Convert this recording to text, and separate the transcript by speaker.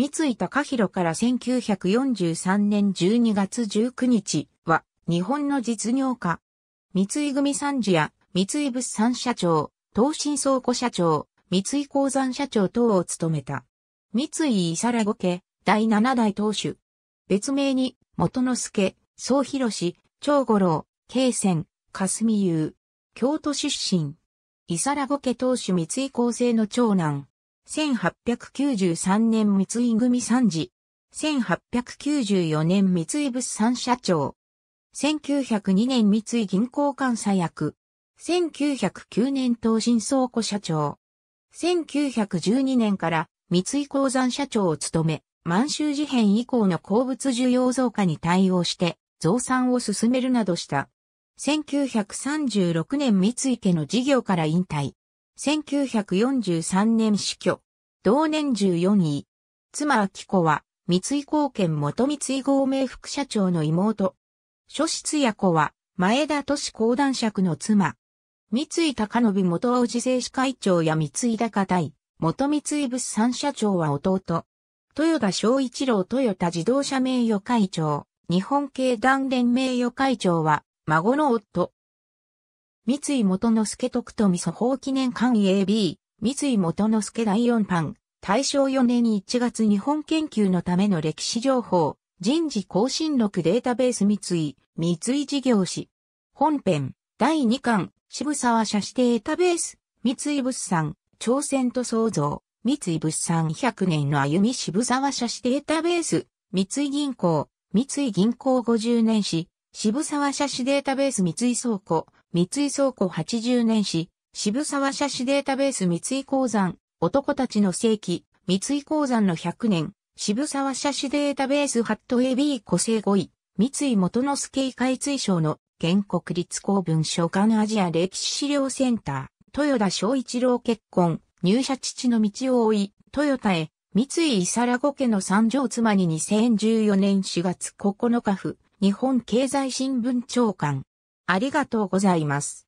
Speaker 1: 三井高弘から1943年12月19日は、日本の実業家。三井組三次や三井物産社長、東進倉庫社長、三井鉱山社長等を務めた。三井伊皿五家、第七代当主。別名に、元之助、総広氏、長五郎、慶仙、霞優。京都出身。伊皿五家当主三井厚生の長男。1893年三井組参事。1894年三井物産社長。1902年三井銀行監査役。1909年東新倉庫社長。1912年から三井鉱山社長を務め、満州事変以降の鉱物需要増加に対応して増産を進めるなどした。1936年三井家の事業から引退。1943年死去。同年14位。妻秋子は、三井高献元三井合名副社長の妹。諸室也子は、前田都市講談釈の妻。三井高信元王子政紙会長や三井高大、元三井物産社長は弟。豊田昭一郎豊田自動車名誉会長、日本経団連名誉会長は、孫の夫。三井元之助徳富祖法記念館 AB、三井元之助第4版、大正4年1月日本研究のための歴史情報、人事更新録データベース三井、三井事業史。本編、第2巻、渋沢社史データベース、三井物産、朝鮮と創造、三井物産100年の歩み渋沢社史データベース、三井銀行、三井銀行50年史、渋沢社史データベース三井倉庫、三井倉庫80年史、渋沢写史データベース三井鉱山、男たちの世紀、三井鉱山の100年、渋沢写史データベースハット AB 個性5位、三井元之助開海追賞の原国立公文書館アジア歴史資料センター、豊田昭一郎結婚、入社父の道を追い、豊田へ、三井伊沢五家の三条妻に2014年4月9日府、日本経済新聞長官、ありがとうございます。